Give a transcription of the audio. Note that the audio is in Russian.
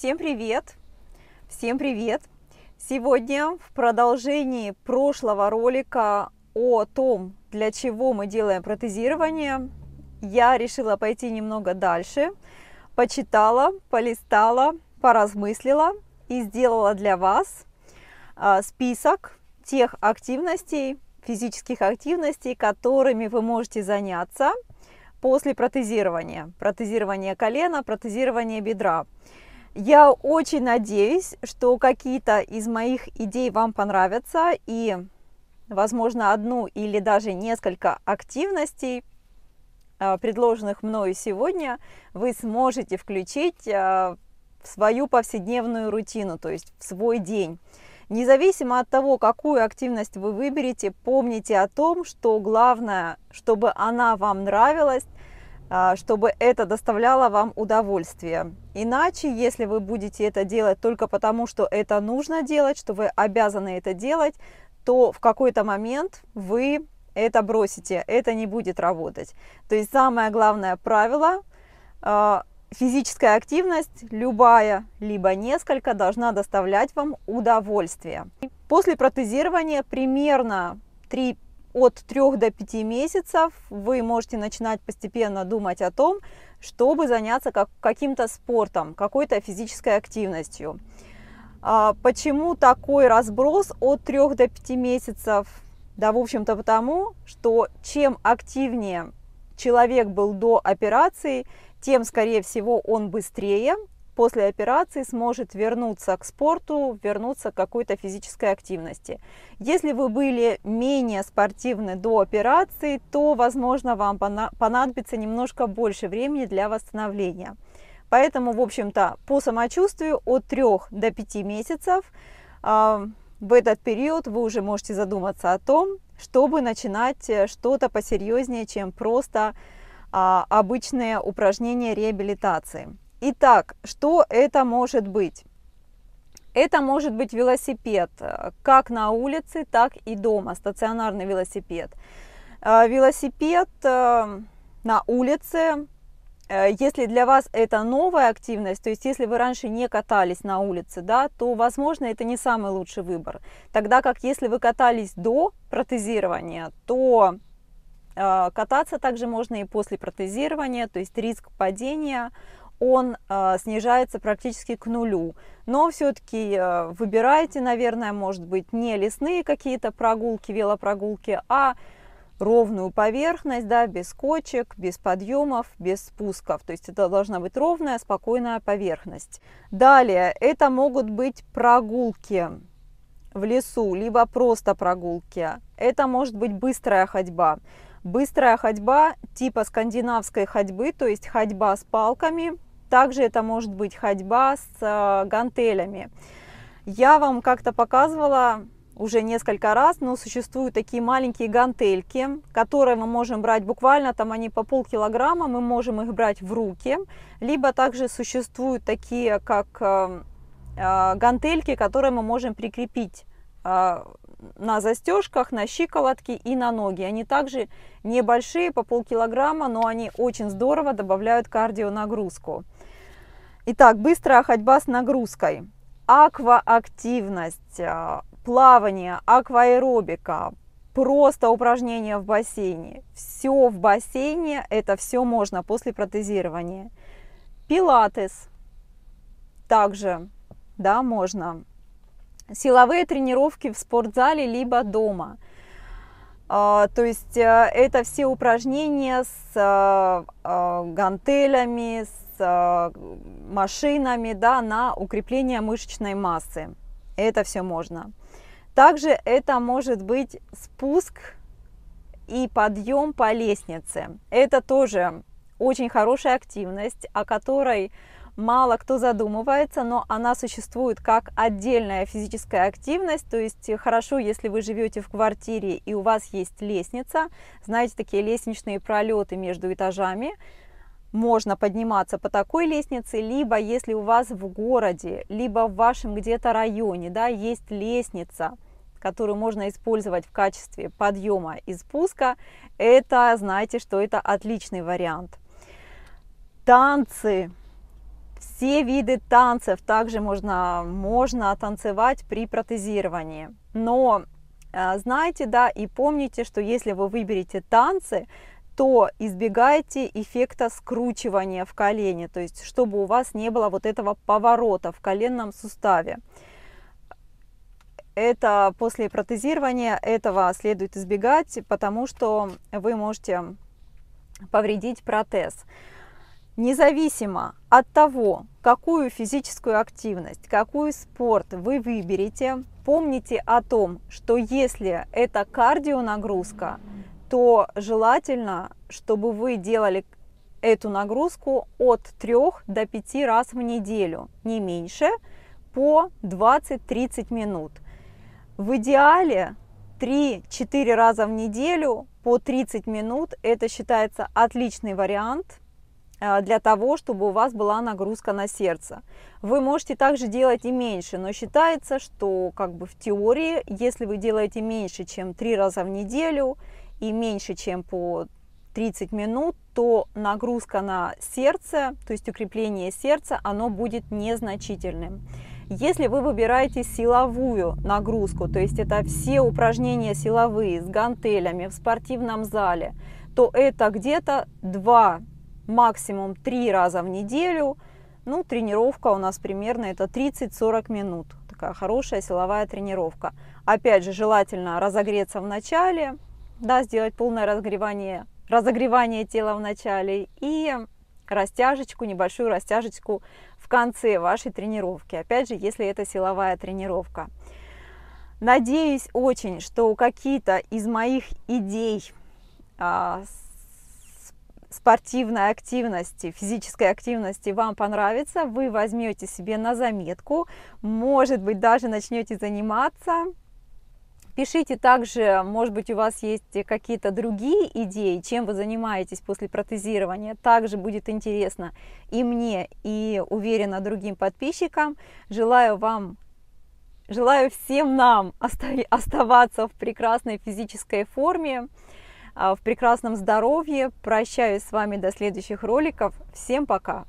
Всем привет! Всем привет! Сегодня в продолжении прошлого ролика о том, для чего мы делаем протезирование, я решила пойти немного дальше. Почитала, полистала, поразмыслила и сделала для вас а, список тех активностей, физических активностей, которыми вы можете заняться после протезирования. Протезирование колена, протезирование бедра. Я очень надеюсь, что какие-то из моих идей вам понравятся и, возможно, одну или даже несколько активностей, а, предложенных мною сегодня, вы сможете включить а, в свою повседневную рутину, то есть в свой день. Независимо от того, какую активность вы выберете, помните о том, что главное, чтобы она вам нравилась, а, чтобы это доставляло вам удовольствие. Иначе, если вы будете это делать только потому, что это нужно делать, что вы обязаны это делать, то в какой-то момент вы это бросите, это не будет работать. То есть самое главное правило а, физическая активность, любая, либо несколько, должна доставлять вам удовольствие. После протезирования примерно 3 от 3 до 5 месяцев вы можете начинать постепенно думать о том, чтобы заняться как, каким-то спортом, какой-то физической активностью. А почему такой разброс от 3 до 5 месяцев? Да, в общем-то, потому, что чем активнее человек был до операции, тем, скорее всего, он быстрее после операции сможет вернуться к спорту, вернуться к какой-то физической активности. Если вы были менее спортивны до операции, то, возможно, вам понадобится немножко больше времени для восстановления. Поэтому, в общем-то, по самочувствию от 3 до 5 месяцев а, в этот период вы уже можете задуматься о том, чтобы начинать э, что-то посерьезнее, чем просто а, обычные упражнения реабилитации. Итак, что это может быть? Это может быть велосипед, э, как на улице, так и дома, стационарный велосипед. Э, велосипед э, на улице, если для вас это новая активность, то есть если вы раньше не катались на улице, да, то, возможно, это не самый лучший выбор. Тогда как если вы катались до протезирования, то кататься также можно и после протезирования, то есть риск падения – он э, снижается практически к нулю. Но все-таки э, выбирайте, наверное, может быть, не лесные какие-то прогулки, велопрогулки, а ровную поверхность, да, без кочек, без подъемов, без спусков. То есть это должна быть ровная, спокойная поверхность. Далее, это могут быть прогулки в лесу, либо просто прогулки. Это может быть быстрая ходьба. Быстрая ходьба типа скандинавской ходьбы, то есть ходьба с палками – также это может быть ходьба с э, гантелями. Я вам как-то показывала уже несколько раз, но существуют такие маленькие гантельки, которые мы можем брать буквально, там они по полкилограмма, мы можем их брать в руки. Либо также существуют такие, как э, э, гантельки, которые мы можем прикрепить на застежках, на щиколотки и на ноги. Они также небольшие, по полкилограмма, но они очень здорово добавляют кардионагрузку. нагрузку. Итак, быстрая ходьба с нагрузкой, акваактивность, а, плавание, акваэробика, просто упражнения в бассейне. Все в бассейне, это все можно после протезирования. Пилатес также, да, можно. Силовые тренировки в спортзале либо дома. А, то есть э, это все упражнения с э, э, гантелями, с Э, машинами да, на укрепление мышечной массы. Это все можно. Также это может быть спуск и подъем по лестнице. Это тоже очень хорошая активность, о которой мало кто задумывается, но она существует как отдельная физическая активность, то есть э, хорошо, если вы живете в квартире и у вас есть лестница, знаете, такие лестничные пролеты между этажами, можно подниматься по такой лестнице, либо если у вас в городе, либо в вашем где-то районе, да, есть лестница, которую можно использовать в качестве подъема и спуска, это, знаете, что это отличный вариант. Танцы, все виды танцев также можно, можно танцевать при протезировании. Но а, знаете, да, и помните, что если вы выберете танцы, то избегайте эффекта скручивания в колене, то есть чтобы у вас не было вот этого поворота в коленном суставе. Это после протезирования этого следует избегать, потому что вы можете повредить протез. Независимо от того, какую физическую активность, какой спорт вы выберете, помните о том, что если это кардионагрузка, то желательно, чтобы вы делали эту нагрузку от 3 до 5 раз в неделю, не меньше, по 20-30 минут. В идеале 3-4 раза в неделю по 30 минут это считается отличный вариант э, для того, чтобы у вас была нагрузка на сердце. Вы можете также делать и меньше, но считается, что как бы в теории, если вы делаете меньше, чем 3 раза в неделю и меньше, чем по 30 минут, то нагрузка на сердце, то есть укрепление сердца, оно будет незначительным. Если вы выбираете силовую нагрузку, то есть это все упражнения силовые с гантелями в спортивном зале, то это где-то 2, максимум 3 раза в неделю. Ну, тренировка у нас примерно это 30-40 минут. Такая хорошая силовая тренировка. Опять же, желательно разогреться в начале, да, сделать полное разогревание, разогревание тела в начале и растяжечку, небольшую растяжечку в конце вашей тренировки. Опять же, если это силовая тренировка. Надеюсь очень, что какие-то из моих идей а, спортивной активности, физической активности вам понравится, вы возьмете себе на заметку, может быть, даже начнете заниматься. Пишите также, может быть, у вас есть какие-то другие идеи, чем вы занимаетесь после протезирования. Также будет интересно и мне, и уверена другим подписчикам. Желаю вам, желаю всем нам оставаться в прекрасной физической форме, а, в прекрасном здоровье. Прощаюсь с вами до следующих роликов. Всем пока!